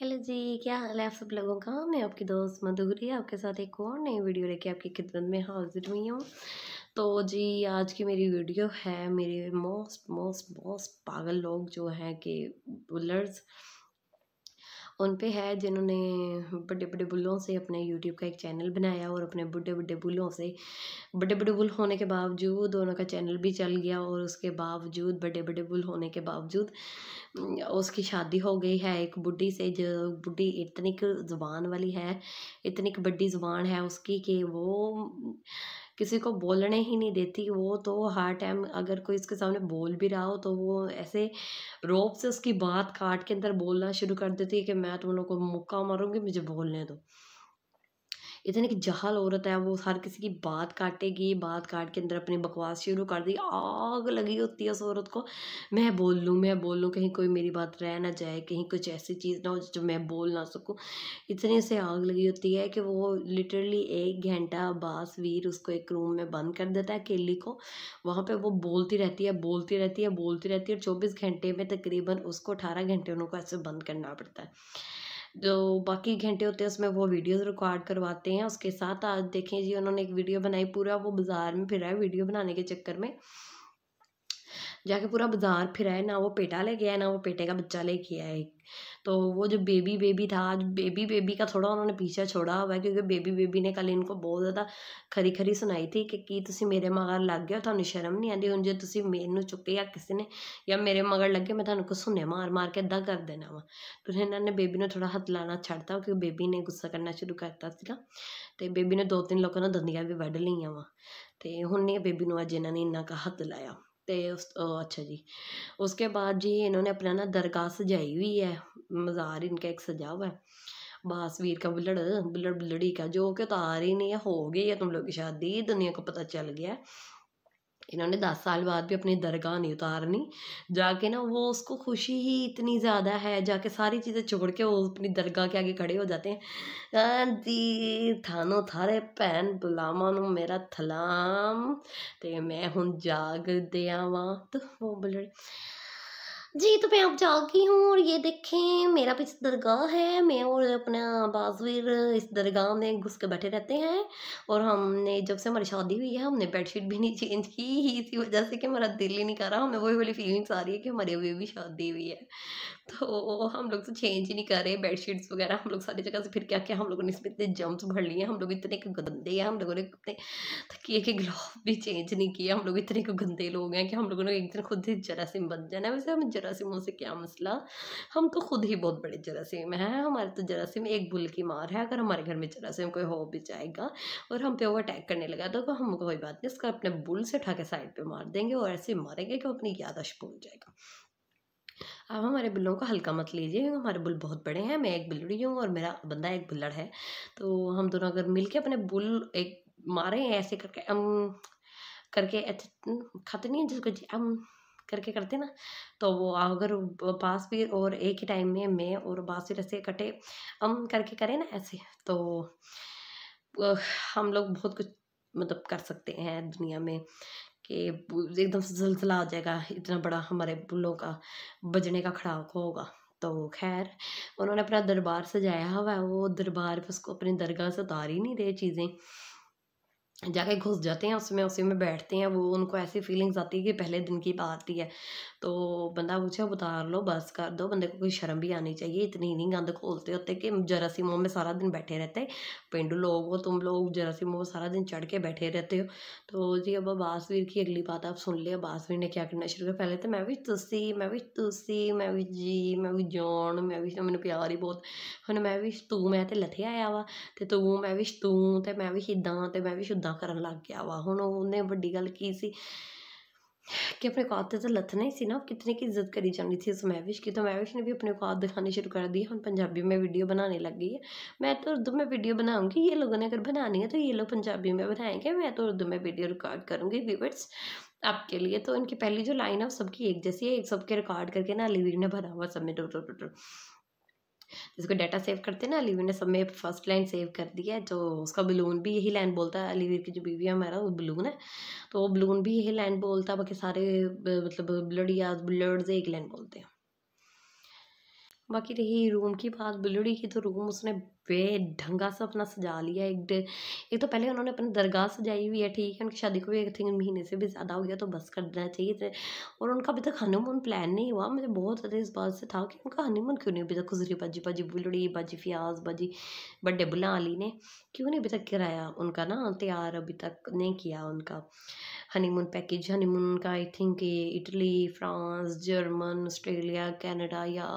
hello जी क्या हाल है आप सब लोगों का मैं आपकी दोस्त मधुरी आपके साथ एक और नई वीडियो लेके आपकी खिदमत में हाजिर हुई हूँ तो जी आज की मेरी वीडियो है मेरे मोस्ट मोस्ट मोस्ट पागल लोग जो हैं कि बुलर्स उन पे है जिन्होंने बड़े बड़े बुल्लों से अपने यूट्यूब का एक चैनल बनाया और अपने बड़े बड़े बुल्लों से बड़े बड़े बुल होने के बावजूद का चैनल भी चल गया और उसके बावजूद बड़े बड़े बुल होने के बावजूद उसकी शादी हो गई है एक बुढ़ी से जो बुढ़ी इतनी ज़ुबान वाली है इतनी बड़ी ज़ुबान है उसकी कि वो किसी को बोलने ही नहीं देती वो तो हर टाइम अगर कोई इसके सामने बोल भी रहा हो तो वो ऐसे रोप से उसकी बात काट के अंदर बोलना शुरू कर देती है कि मैं तुम लोग को मुक्का मारूंगी मुझे बोलने दो इतनी की जहाल औरत है वो हर किसी की बात काटेगी बात काट के अंदर अपनी बकवास शुरू कर दी आग लगी होती है उस औरत को मैं बोल लूँ मैं बोल लूँ कहीं कोई मेरी बात रह ना जाए कहीं कुछ ऐसी चीज़ ना हो जो मैं बोल ना सकूँ इतनी से आग लगी होती है कि वो लिटरली एक घंटा बास वीर उसको एक रूम में बंद कर देता है अकेली को वहाँ पर वो बोलती रहती है बोलती रहती है बोलती रहती है और चौबीस घंटे में तकरीबन उसको अठारह घंटे उनको ऐसे बंद करना पड़ता है जो बाकी घंटे होते हैं उसमें वो वीडियोस रिकॉर्ड करवाते हैं उसके साथ आज देखें जी उन्होंने एक वीडियो बनाई पूरा वो बाज़ार में फिर है वीडियो बनाने के चक्कर में जाके पूरा बाजार फिरा है ना वो पेटा लेके आया ना वो पेटे का बच्चा लेके आया है तो वो जो बेबी बेबी था आज बेबी बेबी का थोड़ा उन्होंने पीछा छोड़ा हुआ है क्योंकि बेबी बेबी ने कल इनको बहुत ज़्यादा खरी खरी सुनाई थी कि की ਤੁਸੀਂ ਮੇਰੇ ਮਗਰ ਲੱਗ ਗਏ ਤੁਹਾਨੂੰ ਸ਼ਰਮ ਨਹੀਂ ਆਉਂਦੀ ਹੁਣ ਜੇ ਤੁਸੀਂ ਮੈਨੂੰ ਚੁੱਕੇ ਜਾਂ ਕਿਸੇ ਨੇ ਜਾਂ ਮੇਰੇ ਮਗਰ ਲੱਗੇ ਮੈਂ ਤੁਹਾਨੂੰ ਘਸੁੰਨੇ ਮਾਰ ਮਾਰ ਕੇ ਇਦਾਂ ਕਰ ਦੇਣਾ ਵਾ ਤੇ ਇਹਨਾਂ ਨੇ ਬੇਬੀ ਨੂੰ ਥੋੜਾ ਹੱਥ ਲਾਣਾ ਛੱਡਤਾ ਕਿਉਂਕਿ ਬੇਬੀ ਨੇ ਗੁੱਸਾ ਕਰਨਾ ਸ਼ੁਰੂ ਕਰਤਾ ਸੀਗਾ ਤੇ ਬੇਬੀ ਨੇ ਦੋ ਤਿੰਨ ਲੋਕਾਂ ਨੂੰ ਦੰਦੀਆਂ ਵੀ ਵੱਢ ਲਈਆਂ ਵਾ ਤੇ ਹੁਣ ਨੇ ਬੇਬੀ ਨੂੰ ਅੱਜ ਇਹਨਾਂ ਨੇ ਇੰਨਾ ਕਾ ਹੱਥ ਲਾਇਆ उस ਉਸ अच्छा जी उसके बाद जी इन्होंने अपना ना दरगाह सजाई हुई है मज़ार इनका एक सजा हुआ है बासवीर का बुलड़ बुलड़ बुलड़ी का जो कि उतार ही नहीं है हो गई है तुम लोग की शादी दुनिया को पता चल गया है इन्होंने दस साल बाद भी अपनी दरगाह नहीं उतारनी जाके ना वो उसको खुशी ही इतनी ज़्यादा है जाके सारी चीज़ें छोड़ के वो अपनी दरगाह के आगे खड़े हो जाते हैं दी थानो थारे भैन बुलावा मेरा थलाम ते मैं हूँ जाग दिया वहाँ तो वो रही जी तो मैं अब जागी हूँ और ये देखें मेरा पीछे दरगाह है मैं और अपना बाजवीर इस दरगाह में घुस के बैठे रहते हैं और हमने जब से हमारी शादी हुई है हमने बेडशीट भी नहीं चेंज की ही इसी वजह से कि हमारा दिल ही नहीं कर रहा हमें वही वाली फीलिंग्स आ रही है कि हमारी अभी भी शादी हुई है तो हम लोग तो चेंज ही नहीं कर रहे बेडशीट्स वगैरह हम लोग सारी जगह से फिर क्या क्या हम लोगों ने इसमें इतने जम्स भर लिए हम लोग इतने गंदे हैं हम लोगों ने इतने तकिए के ग्लोव भी चेंज नहीं किया हम लोग इतने को गंदे लोग हैं कि हम लोगों ने एक दिन खुद ही जरासीम बन जाना है वैसे हम जरासीमों से क्या मसला हम तो खुद ही बहुत बड़े जरासीम हैं हमारे तो जरासीम एक बुल की मार है अगर हमारे घर में जरासीम कोई हो भी जाएगा और हम पे वो अटैक करने लगा तो हम कोई बात नहीं उसका अपने बुल से उठा के साइड पर मार देंगे और ऐसे मारेंगे कि वो अपनी यादाश्त भूल जाएगा आप हमारे बिल्लों को हल्का मत लीजिए हमारे बुल बहुत बड़े हैं मैं एक बिल्लड़ी हूँ और मेरा बंदा एक बुल्लड़ है तो हम दोनों अगर मिल के अपने बुल एक मारे हैं ऐसे करके हम करके खाते नहीं है जिसको हम करके करते ना तो वो अगर बासवीर और एक ही टाइम में मैं और बासवीर ऐसे इकट्ठे हम करके करें ना ऐसे तो हम लोग बहुत कुछ मतलब कर सकते हैं दुनिया में कि एकदम से जलसला आ जाएगा इतना बड़ा हमारे पुलों का बजने का खड़ाक होगा तो खैर उन्होंने अपना दरबार सजाया हुआ है वो दरबार पर उसको अपनी दरगाह से उतार ही नहीं रहे चीज़ें जाके घुस जाते हैं उसमें उसी में बैठते हैं वो उनको ऐसी फीलिंग्स आती है कि पहले दिन की बात ही है तो बंदा पूछे उतार लो बस कर दो बंदे को कोई शर्म भी आनी चाहिए इतनी नहीं गंद खोलते होते कि जरासी मोह में सारा दिन बैठे रहते पेंडू लोग हो तुम लोग जरासी मोह में सारा दिन चढ़ के बैठे रहते हो तो जी अब बासवीर की अगली बात आप सुन लिया बासवीर ने क्या करना शुरू किया पहले तो मैं भी तुसी मैं भी तुसी मैं भी जी मैं भी जौन मैं भी मैंने प्यार ही बहुत ਹੁਣ मैं भी तू मैं तो लथे आया वा तो तू मैं भी तू तो मैं भी इदा तो मैं भी शुद्धा ਕਰਨ लग गया वा हूँ उन्हें वो गल की सी कि अपने औकात तो लथना ही सी ना कितने की इज्जत करी जानी थी उस महविश की तो महविश ने भी अपने औकात दिखानी शुरू कर दी हम पंजाबी में वीडियो बनाने लग गई है मैं तो उर्दू में वीडियो बनाऊंगी ये लोगों ने अगर बनानी है तो ये लोग पंजाबी में बनाएंगे मैं तो उर्दू में वीडियो रिकॉर्ड करूँगी व्यूवर्स आपके लिए तो इनकी पहली जो लाइन है सबकी एक जैसी है एक सबके रिकॉर्ड करके ना अली ने भरा हुआ सब में डो डो जिसको डाटा सेव करते हैं ना अलीवीर ने सब में फर्स्ट लाइन सेव कर दी है तो उसका बलून भी यही लाइन बोलता है अलीवीर की जो बीवी है हमारा वो बलून है तो वो बलून भी यही लाइन बोलता है बाकी सारे मतलब ब्लड या एक लाइन बोलते हैं बाकी रही रूम की बात बुलड़ी की तो रूम उसने बेढंगा सा अपना सजा लिया एक एक तो पहले उन्होंने अपनी दरगाह सजाई हुई है ठीक है उनकी शादी को भी आई थिंक महीने से भी ज़्यादा हो गया तो बस कर देना चाहिए थे और उनका अभी तक हनीमून प्लान नहीं हुआ मुझे बहुत ज़्यादा इस बात से था कि उनका हनीमून क्यों नहीं अभी तक गुजरी बाजी बाजी बुलड़ी बाजी फ्याज बाजी बड्डे बुला अली ने क्यों नहीं अभी तक कराया उनका ना तैयार अभी तक नहीं किया उनका हनीमून पैकेज हनीमून का I think Italy France German Australia Canada या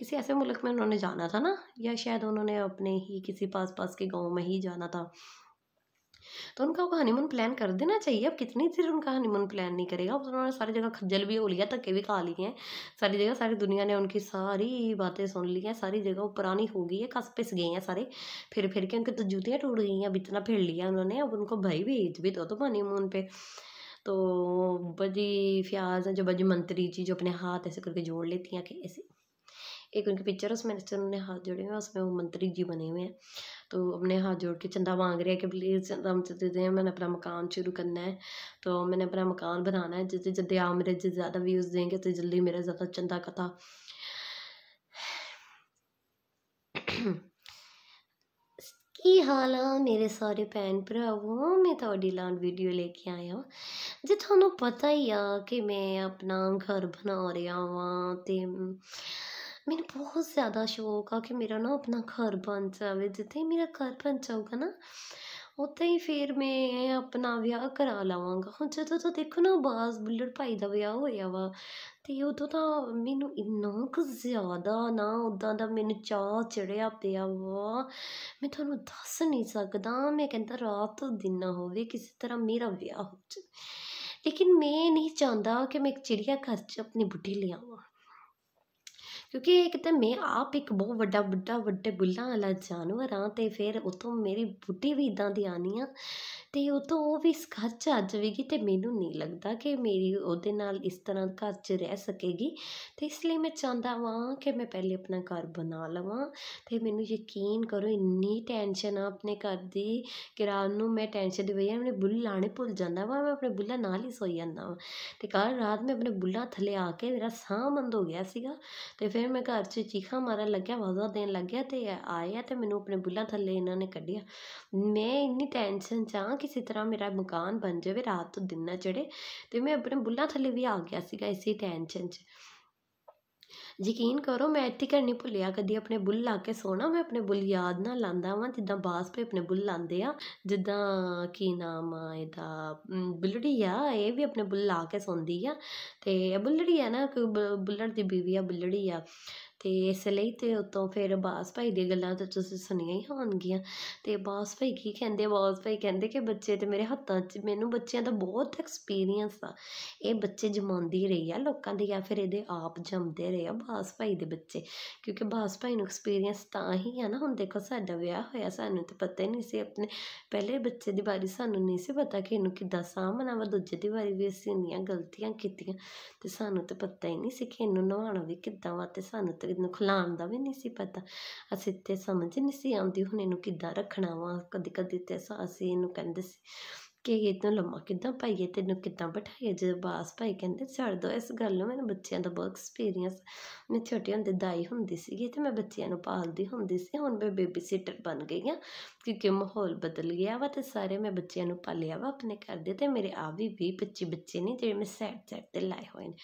किसी ऐसे मुल्क में उन्होंने जाना था ना या शायद उन्होंने अपने ही किसी पास पास के गाँव में ही जाना था तो उनका वो हनीमून प्लान कर देना चाहिए अब कितनी देर उनका हनीमून प्लान नहीं करेगा अब उन्होंने सारी जगह खज्जल भी हो लिया धक्के भी खा लिए हैं सारी जगह सारी दुनिया ने उनकी सारी बातें सुन ली हैं सारी जगह वो पुरानी हो गई है कस पिस गई हैं सारे फिर फिर के उनकी तो जूतियाँ टूट गई हैं अब इतना फिर लिया उन्होंने अब उनको भाई भेज भी दो तुम हनीमून पे तो बजी फ्याज जो बजी मंत्री जी जो अपने हाथ ऐसे करके जोड़ लेती हैं कि ऐसे एक उनकी पिक्चर उसमें जिससे उन्होंने हाथ जोड़े हुए उसमें वो मंत्री जी बने हुए हैं तो अपने हाथ जोड़ के चंदा मांग रहे हैं कि प्लीज़ चंदा मुझे दे दें मैंने अपना मकान शुरू करना है तो मैंने अपना मकान बनाना है जिससे जल्दी आप मेरे ज़्यादा व्यूज़ देंगे तो जल्दी मेरा ज़्यादा चंदा कथा ਕੀ ਹਾਲ ਆ ਮੇਰੇ ਸਾਰੇ ਭੈਣ ਭਰਾਵੋ ਮੈਂ ਤੁਹਾਡੀ ਲਾਣ ਵੀਡੀਓ ਲੈ ਕੇ ਆਇਆ ਜੇ ਤੁਹਾਨੂੰ ਪਤਾ ਹੀ ਆ ਕਿ ਮੈਂ ਆਪਣਾ ਘਰ ਬਣਾ ਰਿਹਾ ਵਾਂ ਮੈਨੂੰ ਬਹੁਤ ਜ਼ਿਆਦਾ ਸ਼ੌਕ ਆ ਕਿ ਮੇਰਾ ਨਾ ਆਪਣਾ ਘਰ ਬਣ ਜਾਵੇ ਜਿੱਥੇ ਮੇਰਾ ਘਰ ਬਣ ਜਾਊਗਾ ਨਾ ਉੱਥੇ ਹੀ ਫਿਰ ਮੈਂ ਆਪਣਾ ਵਿਆਹ ਕਰਾ ਲਵਾਂਗਾ ਹੁਣ ਜਦੋਂ ਤੋਂ ਦੇਖੋ ਨਾ ਬਾਜ਼ ਬੁੱਲਰ ਭਾਈ ਦਾ ਵਿਆਹ ਹੋਇਆ ਵਾ ਤੇ ਉਦੋਂ ਤਾਂ ਮੈਨੂੰ ਇੰਨਾ ਕੁ ਜ਼ਿਆਦਾ ਨਾ ਉਦਾਂ ਦਾ ਮੈਨੂੰ ਚਾਹ ਚੜਿਆ ਪਿਆ ਵਾ ਮੈਂ ਤੁਹਾਨੂੰ ਦੱਸ ਨਹੀਂ ਸਕਦਾ ਮੈਂ ਕਹਿੰਦਾ ਰਾਤ ਤੋਂ ਦਿਨ ਨਾ ਹੋਵੇ ਕਿਸੇ ਤਰ੍ਹਾਂ ਮੇਰਾ ਵਿਆਹ ਹੋ ਜਾਵੇ ਲੇਕਿਨ ਮੈਂ ਨਹੀਂ ਚਾਹੁੰਦਾ ਕਿ ਮੈਂ ਇੱਕ ਚਿੜੀਆ ਘਰ 'ਚ ਆਪਣੀ ਬੁੱਢੀ ਲਿਆਵਾਂ ਕਿਉਂਕਿ ਇੱਕ ਤਾਂ ਮੈਂ ਆਪ ਇੱਕ ਬਹੁਤ ਵੱਡਾ ਵੱਡਾ ਵੱਡੇ ਬੁੱਲਾਂ ਵਾਲਾ ਜਾਨਵਰ ਹਾਂ ਅਤੇ ਫਿਰ ਉੱਥੋਂ ਮੇਰੀ ਬੁੱਢੀ ਵੀ ਇੱਦਾਂ ਦੀ ਆਨੀ ਆ ਉਹ ਉਦੋਂ ਉਹ ਵੀ ਇਸ ਘਰ 'ਚ ਆ ਜਾਵੇਗੀ ਮੈਨੂੰ ਨਹੀਂ ਲੱਗਦਾ ਕਿ ਮੇਰੀ ਉਹਦੇ ਨਾਲ ਇਸ ਤਰ੍ਹਾਂ ਘਰ 'ਚ ਰਹਿ ਸਕੇਗੀ ਤੇ ਇਸ ਲਈ ਮੈਂ ਚਾਹੁੰਦਾ ਵਾਂ ਕਿ ਮੈਂ ਪਹਿਲੇ ਆਪਣਾ ਘਰ ਬਣਾ ਲਵਾਂ ਤੇ ਮੈਨੂੰ ਯਕੀਨ ਕਰੋ ਇੰਨੀ ਟੈਨਸ਼ਨ ਆ ਆਪਣੇ ਘਰ ਦੀ ਕਿ ਰਾਤ ਨੂੰ ਮੈਂ ਟੈਨਸ਼ਨ ਦੀ ਵਜ੍ਹਾ ਮੈਂ ਬੁੱਲ ਲਾਣੇ ਭੁੱਲ ਜਾਂਦਾ ਵਾਂ ਮੈਂ ਆਪਣੇ ਬੁੱਲਾ ਨਾਲ ਹੀ ਸੋਈ ਜਾਂਦਾ ਵਾਂ ਤੇ ਕੱਲ ਰਾਤ ਮੈਂ ਆਪਣੇ ਬੁੱਲਾ ਥੱਲੇ ਆ ਕੇ ਮੇਰਾ ਸਾਹ ਬੰਦ ਹੋ ਗਿਆ ਸੀਗਾ ਤੇ ਫਿਰ ਮੈਂ ਘਰ 'ਚ ਚੀਖਾਂ ਮਾਰਨ ਲੱਗਿਆ ਵਾਜ਼ਾ ਦੇਣ ਲੱਗਿਆ ਆਏ ਆਇਆ ਤੇ ਮੈਨੂੰ ਆਪਣੇ ਬੁੱਲਾ ਥੱਲੇ ਇਹਨਾਂ ਨੇ ਕੱਢਿਆ ਮੈਂ ਇੰਨੀ ਟੈਨਸ਼ਨ ਚਾਂ ਕਿਸੇ ਤਰ੍ਹਾਂ ਮੇਰਾ ਮਕਾਨ ਬਣ ਜਾਵੇ ਰਾਤ ਤੋਂ ਦਿਨ ਨਾ ਚੜੇ ਤੇ ਮੈਂ ਆਪਣੇ ਬੁੱਲਾ ਥੱਲੇ ਵੀ ਆ ਗਿਆ ਸੀਗਾ ਇਸੇ ਟੈਨਸ਼ਨ 'ਚ ਯਕੀਨ ਕਰੋ ਮੈਂ ਇੱਥੇ ਕਰਨੀ ਭੁੱਲਿਆ ਕਦੀ ਆਪਣੇ ਬੁੱਲ ਲਾ ਕੇ ਸੋਣਾ ਮੈਂ ਆਪਣੇ ਬੁੱਲ ਯਾਦ ਨਾ ਲਾਂਦਾ ਵਾਂ ਜਿੱਦਾਂ ਬਾਸ ਪੇ ਆਪਣੇ ਬੁੱਲ ਲਾਂਦੇ ਆ ਜਿੱਦਾਂ ਕੀ ਨਾਮ ਆ ਇਹਦਾ ਬੁੱਲੜੀ ਆ ਇਹ ਵੀ ਆਪਣੇ ਬੁੱਲ ਲਾ ਕੇ ਸੌਂਦੀ ਆ ਤੇ ਇਹ ਬੁੱਲੜੀ ਆ ਨਾ ਬੁੱਲੜ ਦੀ ਬੀਵੀ ਆ ਬੁੱਲੜੀ ਆ ਤੇ ਇਸ ਲਈ ਤੇ ਉਤੋਂ ਫਿਰ ਬਾਸ ਭਾਈ ਦੀ ਗੱਲਾਂ ਤਾਂ ਤੁਸੀਂ ਸੁਣੀਆਂ ਹੀ ਹੋਣਗੀਆਂ ਤੇ ਬਾਸ ਭਾਈ ਕੀ ਕਹਿੰਦੇ ਬਾਸ ਭਾਈ ਕਹਿੰਦੇ ਕਿ ਬੱਚੇ ਤੇ ਮੇਰੇ ਹੱਥਾਂ 'ਚ ਮੈਨੂੰ ਬੱਚਿਆਂ ਦਾ ਬਹੁਤ ਐਕਸਪੀਰੀਅੰਸ ਆ ਇਹ ਬੱਚੇ ਜਮਾਉਂਦੀ ਰਹੀ ਆ ਲੋਕਾਂ ਦੇ ਜਾਂ ਫਿਰ ਇਹਦੇ ਆਪ ਜਮਦੇ ਰਹੇ ਆ ਬਾਸ ਭਾਈ ਦੇ ਬੱਚੇ ਕਿਉਂਕਿ ਬਾਸ ਭਾਈ ਨੂੰ ਐਕਸਪੀਰੀਅੰਸ ਤਾਂ ਹੀ ਆ ਨਾ ਹੁਣ ਦੇਖੋ ਸਾਡਾ ਵਿਆਹ ਹੋਇਆ ਸਾਨੂੰ ਤਾਂ ਪਤਾ ਹੀ ਨਹੀਂ ਸੀ ਆਪਣੇ ਪਹਿਲੇ ਬੱਚੇ ਦੀ ਵਾਰੀ ਸਾਨੂੰ ਨਹੀਂ ਸੀ ਪਤਾ ਕਿ ਇਹਨੂੰ ਕਿੱਦਾਂ ਸਾਹਮਣਾ ਵਾ ਦੂਜੇ ਦੀ ਵਾਰੀ ਵੀ ਅਸੀਂ ਇੰਨੀਆਂ ਗਲਤੀਆਂ ਕੀਤੀਆਂ ਤੇ ਸਾਨੂੰ ਤਾਂ ਪਤਾ ਹੀ ਨਹੀਂ ਸੀ ਕਿ ਇਹਨੂੰ ਨਵਾਣਾ ਵੀ ਕਿੱਦਾਂ ਵਾ ਤੇ ਸਾਨੂੰ ਤੇ ਨੂੰ ਖਲਾਣ ਦਾ ਵੀ ਨਹੀਂ ਸੀ ਪਤਾ ਅਸੀਂ ਤੇ ਸਮਝ ਨਹੀਂ ਸੀ ਆਉਂਦੀ ਹੁਣ ਇਹਨੂੰ ਕਿੱਦਾਂ ਰੱਖਣਾ ਵਾ ਕਦੇ ਕਦੇ ਤੇ ਅਸੀਂ ਇਹਨੂੰ ਕਹਿੰਦੇ ਸੀ ਕਿ ਇਹਨੂੰ ਲੰਮਾ ਕਿੱਦਾਂ ਪਾਈਏ ਤੈਨੂੰ ਕਿੱਦਾਂ ਬਿਠਾਈਏ ਜੇ ਬਾਸ ਭਾਈ ਕਹਿੰਦੇ ਛੱਡ ਦੋ ਇਸ ਗੱਲ ਨੂੰ ਮੈਨੂੰ ਬੱਚਿਆਂ ਦਾ ਬਹੁਤ ਐਕਸਪੀਰੀਅੰਸ ਮੈਂ ਛੋਟੇ ਹੁੰਦੇ ਦਾਈ ਹੁੰਦੀ ਸੀਗੀ ਤੇ ਮੈਂ ਬੱਚਿਆਂ ਨੂੰ ਪਾਲਦੀ ਹੁੰਦੀ ਸੀ ਹੁਣ ਮੈਂ ਬੇਬੀ ਸਿਟਰ ਬਣ ਗਈ ਆ ਕਿਉਂਕਿ ਮਾਹੌਲ ਬਦਲ ਗਿਆ ਵਾ ਤੇ ਸਾਰੇ ਮੈਂ ਬੱਚਿਆਂ ਨੂੰ ਪਾਲਿਆ ਵਾ ਆਪਣੇ ਘਰ ਦੇ ਤੇ ਮੇਰੇ ਆ ਵੀ 20 25 ਬੱਚੇ ਨਹੀਂ ਜਿਹੜੇ ਮੈਂ ਸੈਟ ਸੈਟ ਤੇ ਲਾਏ ਹੋਏ ਨੇ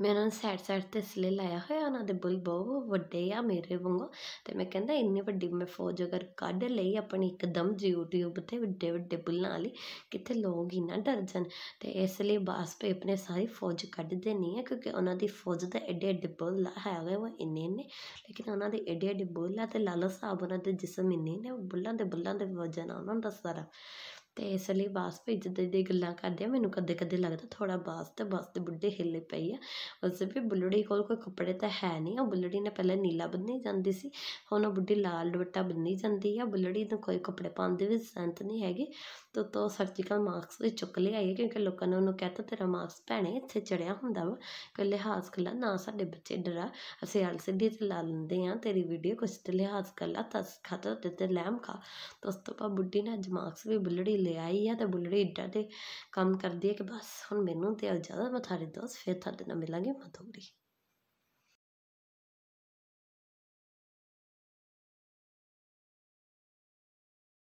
ਮੈਂ ਉਹਨਾਂ ਨੂੰ ਸਾਈਡ ਸਾਈਡ 'ਤੇ ਸਲੇ ਲਾਇਆ ਹੋਇਆ ਉਹਨਾਂ ਦੇ ਬੁੱਲ ਬਹੁਤ ਵੱਡੇ ਆ ਮੇਰੇ ਵਾਂਗੂ ਤੇ ਮੈਂ ਕਹਿੰਦਾ ਇੰਨੀ ਵੱਡੀ ਮੈਂ ਫੌਜ ਅਗਰ ਕੱਢ ਲਈ ਆਪਣੀ ਇੱਕਦਮ ਯੂਟਿਊਬ 'ਤੇ ਵੱਡੇ ਵੱਡੇ ਬੁੱਲਾਂ ਵਾਲੀ ਕਿੱਥੇ ਲੋਕ ਹੀ ਨਾ ਡਰ ਜਾਣ ਤੇ ਇਸ ਲਈ ਬਾਸ ਪੇ ਆਪਣੇ ਸਾਰੀ ਫੌਜ ਕੱਢ ਦੇਣੀ ਹੈ ਕਿਉਂਕਿ ਉਹਨਾਂ ਦੀ ਫੌਜ ਦਾ ਐਡੇ ਐਡੇ ਬੁੱਲ ਹੈਗੇ ਵਾ ਇੰਨੇ ਇੰਨੇ ਲੇਕਿਨ ਉਹਨਾਂ ਦੇ ਐਡੇ ਐਡੇ ਬੁੱਲ ਆ ਤੇ ਲਾਲੋ ਸਾਹਿਬ ਉਹਨਾਂ ਦੇ ਜਿਸਮ ਇੰਨੇ ਨੇ ਬੁੱਲਾਂ ਦੇ ਬੁੱਲਾਂ ਦੇ ਵਜਨ ਆ ਉਹਨਾਂ ਦਾ ਸਾਰਾ ਤੇ ਇਸ ਲਈ ਬਾਸ ਵੀ ਦੇ ਗੱਲਾਂ ਕਰਦੇ ਆ ਮੈਨੂੰ ਕਦੇ ਕਦੇ ਲੱਗਦਾ ਥੋੜਾ ਬਾਸ ਤੇ ਬਾਸ ਦੇ ਬੁੱਢੇ ਹਿੱਲੇ ਪਈ ਆ ਉਸੇ ਵੀ ਬੁੱਲੜੀ ਕੋਲ ਕੋਈ ਕੱਪੜੇ ਤਾਂ ਹੈ ਨਹੀਂ ਉਹ ਬੁੱਲੜੀ ਨੇ ਪਹਿਲਾਂ ਨੀਲਾ ਬੰਨੀ ਜਾਂਦੀ ਸੀ ਹੁਣ ਉਹ ਬੁੱਢੀ ਲਾਲ ਦੁਪੱਟਾ ਬੰਨੀ ਜਾਂਦੀ ਆ ਬੁੱਲੜੀ ਨੂੰ ਕੋਈ ਕੱਪੜੇ ਪਾਉਣ ਦੀ ਵੀ ਸੰਤ ਨਹੀਂ ਹੈਗੀ ਤੋ ਤੋ ਸਰਜੀਕਲ ਮਾਰਕਸ ਵੀ ਚੁੱਕ ਲਿਆਈਏ ਕਿਉਂਕਿ ਲੋਕਾਂ ਨੇ ਉਹਨੂੰ ਕਹਿਤਾ ਤੇਰਾ ਮਾਰਕਸ ਭੈਣੇ ਇੱਥੇ ਚੜਿਆ ਹੁੰਦਾ ਵਾ ਕਿ ਲਿਹਾਜ਼ ਕਰ ਲੈ ਨਾ ਸਾਡੇ ਬੱਚੇ ਡਰਾ ਅਸੀਂ ਹਲ ਸਿੱਧੀ ਤੇ ਲਾ ਲੈਂਦੇ ਆ ਤੇਰੀ ਵੀਡੀਓ ਕੁਛ ਤੇ ਲਿਹਾਜ਼ ਕਰ ਲੈ ਤਸ ਖਤਰ ਤੇ ਤੇ ਲੈਮ ਖਾ ਤੇ ਉਸ ਤੋਂ ਬੁੱਢੀ ਨੇ ਅੱਜ ਮਾਰਕਸ ਵੀ ਬੁੱਲੜੀ ਲੈ ਆਈ ਆ ਤੇ ਬੁੱਲੜੀ ਇੱਡਾ ਤੇ ਕੰਮ ਕਰਦੀ ਹੈ ਕਿ ਬਸ ਹੁਣ ਮੈਨੂੰ ਤੇ ਜ਼ਿਆਦਾ ਮਥਾਰੇ ਥਾਰੇ ਦੋਸਤ ਫੇਰ ਤੁਹਾਡੇ ਨਾਲ ਮਿਲਾਂਗੇ ਮਧੂਰੀ